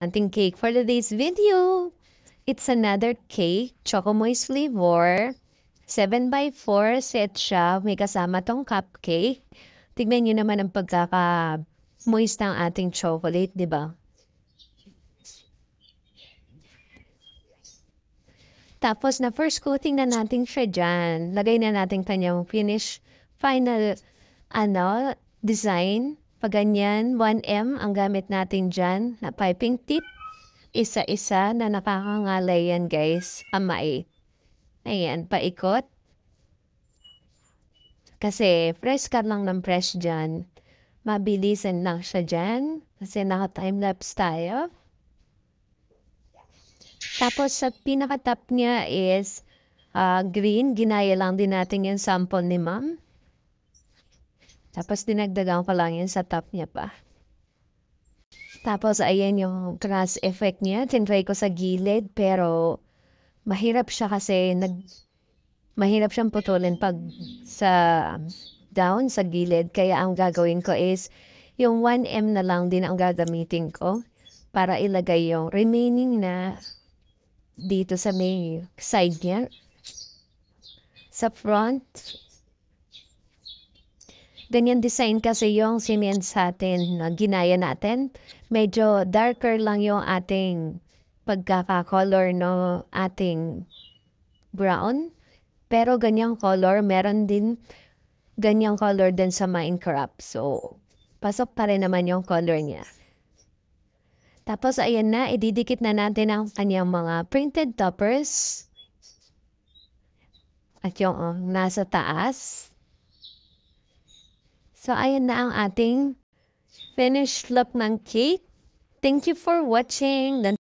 ating cake for today's video. It's another cake, Chocomoy flavor. 7x4 set siya. May kasama tong cupcake. Tignan nyo naman ang pagkaka-moist ng ating chocolate, di ba? Tapos na first coating na nating siya dyan. Lagay na natin kanyang finish, final, ano, design. Pag ganyan, 1M ang gamit natin dyan na piping tip. Isa-isa na napakangalay yan guys, amay. Ayan, paikot. Kasi fresh ka lang ng fresh dyan. Mabilisan lang siya dyan. Kasi naka-timelapse tayo. Tapos sa pinaka-top niya is uh, green. Ginaya lang din natin yung sample ni ma'am. Tapos dinagdagan pa lang yun sa top niya pa. Tapos ayan yung cross effect niya. Tinry ko sa gilid pero mahirap siya kasi nag mahirap siyang putulin pag sa um, down sa gilid. Kaya ang gagawin ko is yung 1M na lang din ang gagamitin ko para ilagay yung remaining na dito sa may side niya. Sa front, Ganyan design kasi yung sinend sa atin na ginaya natin. Medyo darker lang yung ating pagkaka-color no ating brown. Pero ganyang color, meron din ganyang color din sa Minecraft. So, pasok pa rin naman yung color niya. Tapos, ayan na, ididikit na natin ang kanyang mga printed toppers. At yung oh, nasa taas. So, ayan na ang ating finished look ng cake. Thank you for watching.